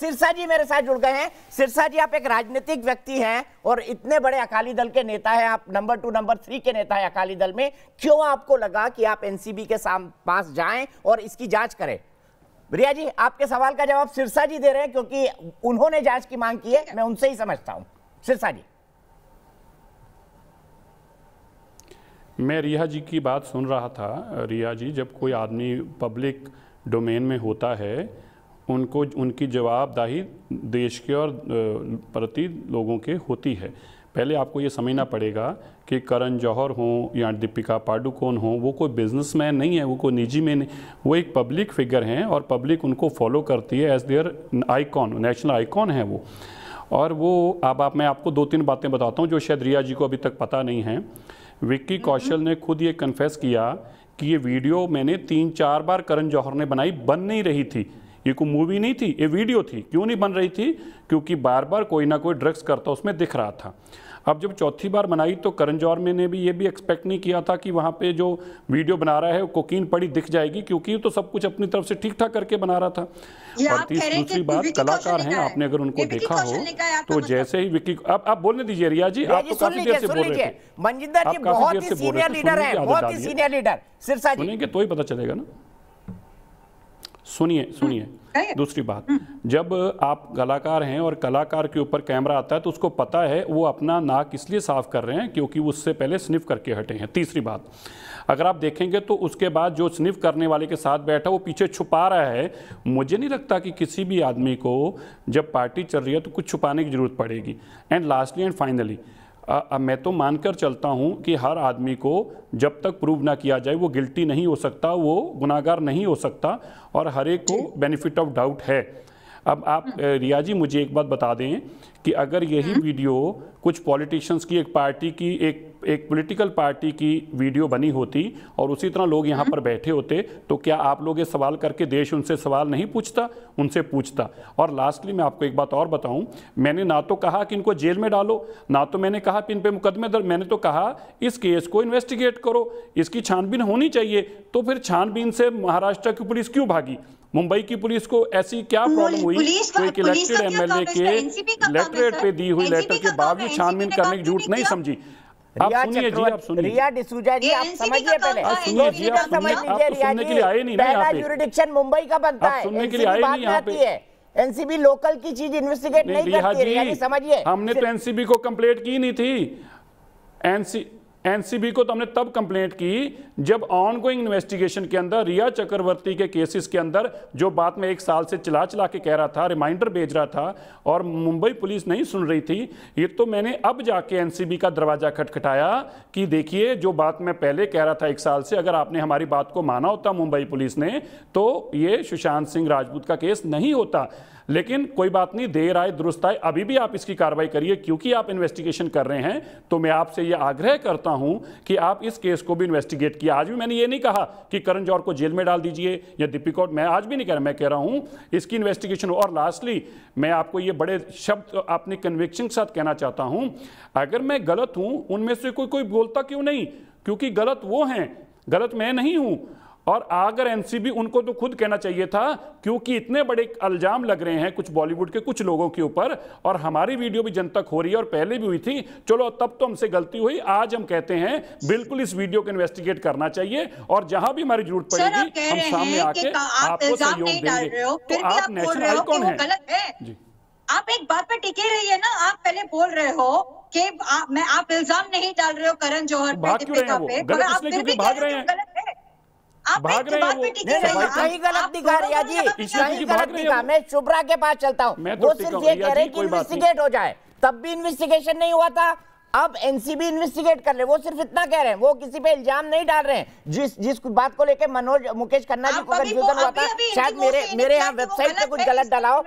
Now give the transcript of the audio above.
सिरसा जी मेरे साथ जुड़ गए हैं सिरसा जी आप एक राजनीतिक व्यक्ति हैं और इतने बड़े अकाली दल के नेता हैं आप नंबर टू नंबर थ्री के नेता हैं अकाली दल में क्यों आपको लगा कि आप एनसीबी के पास जाएं और इसकी जांच करें रिया जी आपके सवाल का जवाब सिरसा जी दे रहे हैं क्योंकि उन्होंने जांच की मांग की है मैं उनसे ही समझता हूं सिरसा जी मैं रिया जी की बात सुन रहा था रिया जी जब कोई आदमी पब्लिक डोमेन में होता है उनको उनकी जवाबदाही देश के और प्रति लोगों के होती है पहले आपको ये समझना पड़ेगा कि करण जौहर हों या दीपिका पाडुकोन हों वो कोई बिजनेसमैन नहीं है वो कोई निजी में नहीं वो एक पब्लिक फिगर हैं और पब्लिक उनको फॉलो करती है as their icon national icon है वो और वो अब आप मैं आपको दो तीन बातें बताता हूँ जो शायद रिया जी को अभी तक पता नहीं है विक्की हम्म, कौशल हम्म। ने खुद ये कन्फेस किया कि ये वीडियो मैंने तीन चार बार करण जौहर ने बनाई बन नहीं रही थी ये कोई मूवी नहीं थी ये वीडियो थी क्यों नहीं बन रही थी क्योंकि बार बार कोई ना कोई ड्रग्स करता उसमें दिख रहा था अब जब चौथी बार बनाई तो करण जौहर में ने भी ये भी एक्सपेक्ट नहीं किया था कि वहाँ पे जो वीडियो बना रहा है वो कोकीन पड़ी दिख जाएगी क्योंकि तो सब कुछ अपनी तरफ से ठीक ठाक करके बना रहा था और तीस दूसरी बात कलाकार हैं आपने अगर उनको देखा हो तो मतलब। जैसे ही विक्की अब आप बोलने दीजिए रिया जी आप तो काफी देर से बोल रहे मंजिंदर तो जी बहुत ही सीनियर लीडर हैं बहुत ही सीनियर लीडर सिरसा जी सुनेंगे तो ही पता चलेगा ना सुनिए हम्म, सुनिए दूसरी बात हम्म। जब आप कलाकार हैं और कलाकार के ऊपर कैमरा आता है तो उसको पता है वो अपना नाक इसलिए साफ कर रहे हैं क्योंकि उससे पहले स्निफ करके हटे हैं तीसरी बात अगर आप देखेंगे तो उसके बाद जो स्निफ करने वाले के साथ बैठा वो पीछे छुपा रहा है मुझे नहीं लगता कि किसी भी आदमी को जब पार्टी चल रही है तो कुछ छुपाने की जरूरत पड़ेगी एंड लास्टली एंड फाइनली अब मैं तो मानकर चलता हूं कि हर आदमी को जब तक प्रूव ना किया जाए वो गिल्टी नहीं हो सकता वो गुनागार नहीं हो सकता और हर एक को बेनिफिट ऑफ डाउट है अब आप हम्म। रिया जी मुझे एक बात बता दें कि अगर यही हम्म। वीडियो कुछ पॉलिटिशियंस की एक पार्टी की एक एक पॉलिटिकल पार्टी की वीडियो बनी होती और उसी तरह लोग यहाँ पर बैठे होते तो क्या आप लोग ये सवाल करके देश उनसे सवाल नहीं पूछता उनसे पूछता और लास्टली मैं आपको एक बात और बताऊं मैंने ना तो कहा कि इनको जेल में डालो ना तो मैंने कहा कि इन पर मुकदमे दर्ज मैंने तो कहा इस केस को इन्वेस्टिगेट करो इसकी छानबीन होनी चाहिए तो फिर छानबीन से महाराष्ट्र की पुलिस क्यों भागी मुंबई की पुलिस को ऐसी क्या प्रॉब्लम हुई जो तो एक इलेक्टेड एमएलए के लेटरेट पे दी हुई लेटर के बावजूद छानबीन करने की झूठ नहीं समझी रिया डिसूजा जी आप समझिए पहले पहला मुंबई का बनता है एनसीबी लोकल की चीज इन्वेस्टिगेट नहीं करती है समझिए हमने तो एनसीबी को कम्प्लेट की नहीं थी एनसी एनसीबी को तो हमने तब कंप्लेंट की जब ऑन गोइंग इन्वेस्टिगेशन के अंदर रिया चक्रवर्ती के केसेस के अंदर जो बात में एक साल से चला चला के कह रहा था रिमाइंडर भेज रहा था और मुंबई पुलिस नहीं सुन रही थी ये तो मैंने अब जाके एनसीबी का दरवाजा खटखटाया कि देखिए जो बात मैं पहले कह रहा था एक साल से अगर आपने हमारी बात को माना होता मुंबई पुलिस ने तो ये सुशांत सिंह राजपूत का केस नहीं होता लेकिन कोई बात नहीं देर आए दुरुस्त आए अभी भी आप इसकी कार्रवाई करिए क्योंकि आप इन्वेस्टिगेशन कर रहे हैं तो मैं आपसे ये आग्रह करता रहा हूं कि आप इस केस को भी इन्वेस्टिगेट किया आज भी मैंने ये नहीं कहा कि करण जौहर को जेल में डाल दीजिए या दीपिका मैं आज भी नहीं कह रहा मैं कह रहा हूं इसकी इन्वेस्टिगेशन और लास्टली मैं आपको ये बड़े शब्द अपने कन्विक्शन के साथ कहना चाहता हूं अगर मैं गलत हूं उनमें से कोई कोई बोलता क्यों नहीं क्योंकि गलत वो हैं गलत मैं नहीं हूं और अगर एनसीबी उनको तो खुद कहना चाहिए था क्योंकि इतने बड़े अल्जाम लग रहे हैं कुछ बॉलीवुड के कुछ लोगों के ऊपर और हमारी वीडियो भी जनता हो रही है और पहले भी हुई थी चलो तब तो हमसे गलती हुई आज हम कहते हैं बिल्कुल इस वीडियो को इन्वेस्टिगेट करना चाहिए और जहां भी हमारी जरूरत पड़ेगी हम सामने आके आपको सहयोग देंगे तो आप नेशनल कौन है जी आप एक बात पर टिके रही है ना आप पहले बोल रहे हो कि मैं आप इल्जाम नहीं डाल रहे हो करण जौहर पे दीपिका पे भाग क्यों रहे हैं गलत क्योंकि भाग रहे हैं भाग रहे हैं नहीं गलत दिखा जी सही गलत दिखा मैं शुभ्रा के पास चलता हूँ तो वो सिर्फ ये कह रहे कि इन्वेस्टिगेट हो जाए तब भी इन्वेस्टिगेशन नहीं हुआ था अब एनसीबी इन्वेस्टिगेट कर रहे वो सिर्फ इतना कह रहे हैं वो किसी पे इल्जाम नहीं डाल रहे हैं जिस जिस बात को लेकर मनोज मुकेश खन्ना जी को कंफ्यूजन हुआ था शायद मेरे मेरे यहाँ वेबसाइट पे कुछ गलत डालाओ